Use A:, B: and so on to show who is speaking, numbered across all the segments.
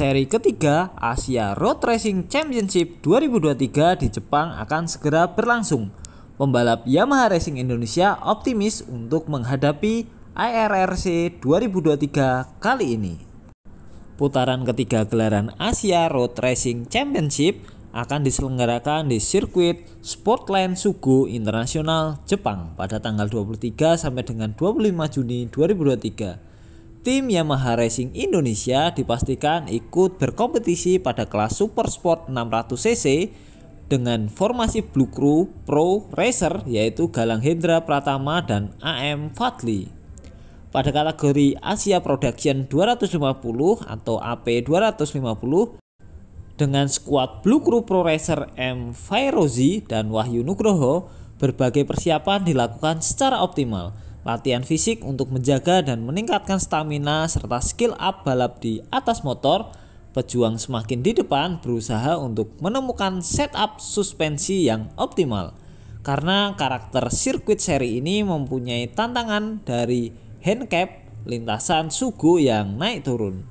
A: seri ketiga Asia Road Racing Championship 2023 di Jepang akan segera berlangsung. Pembalap Yamaha Racing Indonesia optimis untuk menghadapi IRRC 2023 kali ini. Putaran ketiga gelaran Asia Road Racing Championship akan diselenggarakan di sirkuit Sportland Sugo Internasional Jepang pada tanggal 23 sampai dengan 25 Juni 2023. Tim Yamaha Racing Indonesia dipastikan ikut berkompetisi pada kelas Super Sport 600cc dengan formasi Blue Crew Pro Racer yaitu Galang Hendra Pratama dan AM Fadli. Pada kategori Asia Production 250 atau AP 250 dengan skuad Blue Crew Pro Racer M Fairozi dan Wahyu Nugroho, berbagai persiapan dilakukan secara optimal Latihan fisik untuk menjaga dan meningkatkan stamina serta skill up balap di atas motor, pejuang semakin di depan berusaha untuk menemukan setup suspensi yang optimal. Karena karakter sirkuit seri ini mempunyai tantangan dari handicap lintasan sugu yang naik turun.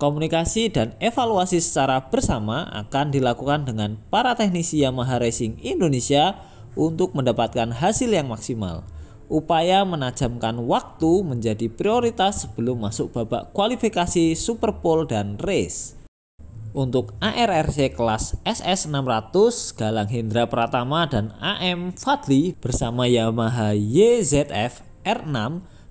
A: Komunikasi dan evaluasi secara bersama akan dilakukan dengan para teknisi Yamaha Racing Indonesia untuk mendapatkan hasil yang maksimal. Upaya menajamkan waktu menjadi prioritas sebelum masuk babak kualifikasi Super Bowl dan race. Untuk ARRC kelas SS600, Galang Hendra Pratama dan AM Fadli bersama Yamaha YZF R6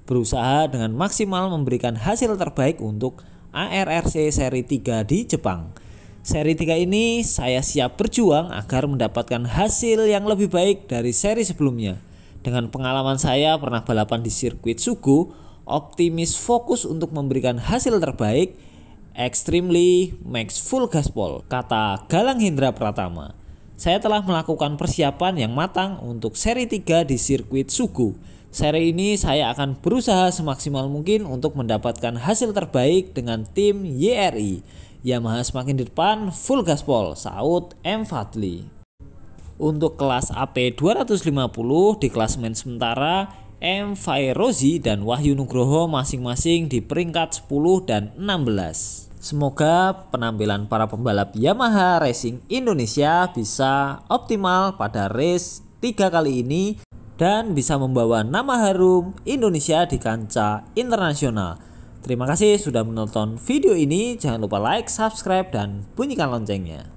A: berusaha dengan maksimal memberikan hasil terbaik untuk ARRC seri 3 di Jepang. Seri 3 ini saya siap berjuang agar mendapatkan hasil yang lebih baik dari seri sebelumnya. Dengan pengalaman saya pernah balapan di sirkuit Sugo, optimis fokus untuk memberikan hasil terbaik, extremely max full gaspol, kata Galang Hindra Pratama. Saya telah melakukan persiapan yang matang untuk seri 3 di sirkuit Sugo. Seri ini saya akan berusaha semaksimal mungkin untuk mendapatkan hasil terbaik dengan tim YRI. Yamaha semakin di depan, full gaspol, saut M. Fadli. Untuk kelas AP 250 di klasemen sementara M. Fairozi dan Wahyu Nugroho masing-masing di peringkat 10 dan 16. Semoga penampilan para pembalap Yamaha Racing Indonesia bisa optimal pada race 3 kali ini dan bisa membawa nama harum Indonesia di kancah internasional. Terima kasih sudah menonton video ini. Jangan lupa like, subscribe, dan bunyikan loncengnya.